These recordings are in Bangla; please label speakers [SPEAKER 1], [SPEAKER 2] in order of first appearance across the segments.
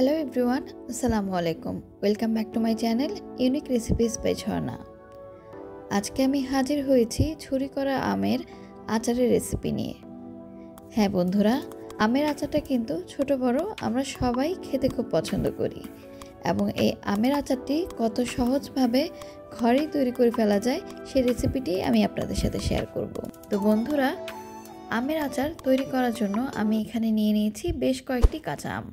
[SPEAKER 1] হ্যালো এভরিওয়ান আসসালামু আলাইকুম welcome back to my channel unique recipes by Jharna আজকে আমি হাজির হয়েছি ছুরি করা আমের আচারের রেসিপি নিয়ে হ্যাঁ বন্ধুরা আমের আচারটা কিন্তু ছোট বড় আমরা সবাই খেতে খুব পছন্দ করি এবং এই আমের আচারটি কত সহজভাবে ঘরেই তৈরি করে ফেলা যায় সেই রেসিপিটি আমি আপনাদের সাথে শেয়ার করব তো বন্ধুরা আমের আচার তৈরি করার জন্য আমি এখানে নিয়ে নিয়েছি বেশ কয়েকটি কাঁচা আম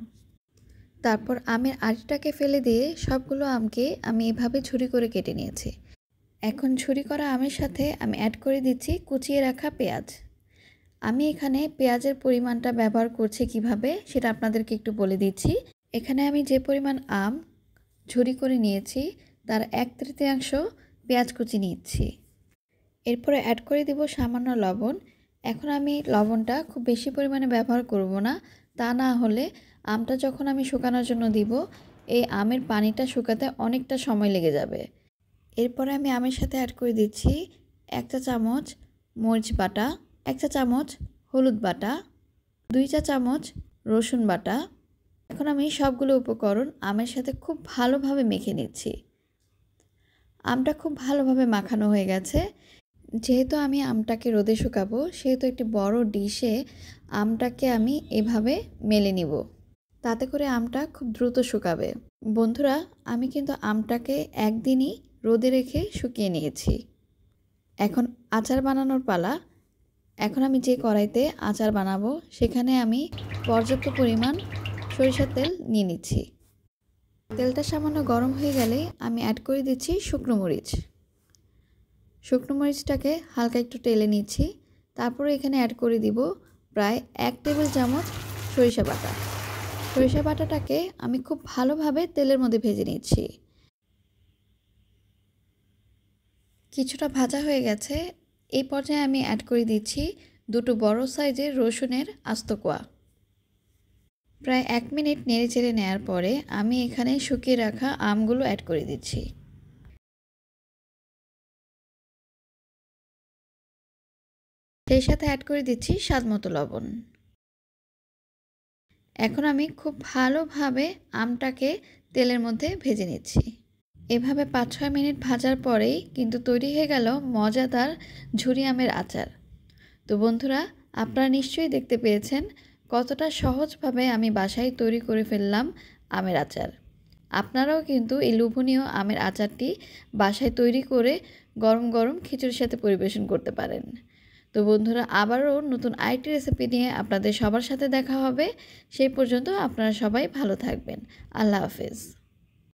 [SPEAKER 1] তারপর আমের আড়িটাকে ফেলে দিয়ে সবগুলো আমকে আমি এভাবে ছুরি করে কেটে নিয়েছি এখন ছুরি করা আমের সাথে আমি অ্যাড করে দিচ্ছি কুচিয়ে রাখা পেঁয়াজ আমি এখানে পেঁয়াজের পরিমাণটা ব্যবহার করছি কিভাবে সেটা আপনাদেরকে একটু বলে দিচ্ছি এখানে আমি যে পরিমাণ আম ঝুরি করে নিয়েছি তার এক তৃতীয়াংশ পেঁয়াজ কুচি নিচ্ছি এরপরে অ্যাড করে দিব সামান্য লবণ এখন আমি লবণটা খুব বেশি পরিমাণে ব্যবহার করব না তা না হলে আমটা যখন আমি শুকানোর জন্য দিব এই আমের পানিটা শুকাতে অনেকটা সময় লেগে যাবে এরপরে আমি আমের সাথে অ্যাড করে দিচ্ছি এক চা চামচ মরিচ বাটা এক চা চামচ হলুদ বাটা দুই চা চামচ রসুন বাটা এখন আমি সবগুলো উপকরণ আমের সাথে খুব ভালোভাবে মেখে নিচ্ছি আমটা খুব ভালোভাবে মাখানো হয়ে গেছে যেহেতু আমি আমটাকে রোদে শুকাবো সেহেতু একটি বড় ডিশে আমটাকে আমি এভাবে মেলে নিব তাতে করে আমটা খুব দ্রুত শুকাবে বন্ধুরা আমি কিন্তু আমটাকে একদিনই রোদে রেখে শুকিয়ে নিয়েছি এখন আচার বানানোর পালা এখন আমি যে কড়াইতে আচার বানাবো সেখানে আমি পর্যাপ্ত পরিমাণ সরিষার তেল নিয়ে নিচ্ছি তেলটা সামান্য গরম হয়ে গেলে আমি অ্যাড করে দিচ্ছি শুকনো মরিচ শুকনো মরিচটাকে হালকা একটু টেলে নিচ্ছি তারপরে এখানে অ্যাড করে দিব প্রায় এক টেবিল চামচ সরিষা বাটা সরিষা বাটাটাকে আমি খুব ভালোভাবে তেলের মধ্যে ভেজে নিচ্ছি কিছুটা ভাজা হয়ে গেছে এই পর্যায়ে আমি অ্যাড করে দিচ্ছি দুটো বড় সাইজের রসুনের আস্ত কোয়া প্রায় এক মিনিট নেড়ে চেড়ে নেয়ার পরে আমি এখানে শুকিয়ে রাখা আমগুলো অ্যাড করে দিচ্ছি সেই সাথে অ্যাড করে দিচ্ছি স্বাদ মতো লবণ এখন আমি খুব ভালোভাবে আমটাকে তেলের মধ্যে ভেজে নিচ্ছি এভাবে পাঁচ ছয় মিনিট ভাজার পরেই কিন্তু তৈরি হয়ে গেল মজাদার ঝুরি আমের আচার তো বন্ধুরা আপনারা নিশ্চয়ই দেখতে পেয়েছেন কতটা সহজভাবে আমি বাসায় তৈরি করে ফেললাম আমের আচার আপনারাও কিন্তু এই লোভনীয় আমের আচারটি বাসায় তৈরি করে গরম গরম খিচুড়ির সাথে পরিবেশন করতে পারেন তো বন্ধুরা আবারও নতুন আরেকটি রেসিপি নিয়ে আপনাদের সবার সাথে দেখা হবে সেই পর্যন্ত আপনারা সবাই ভালো থাকবেন আল্লাহ হাফিজ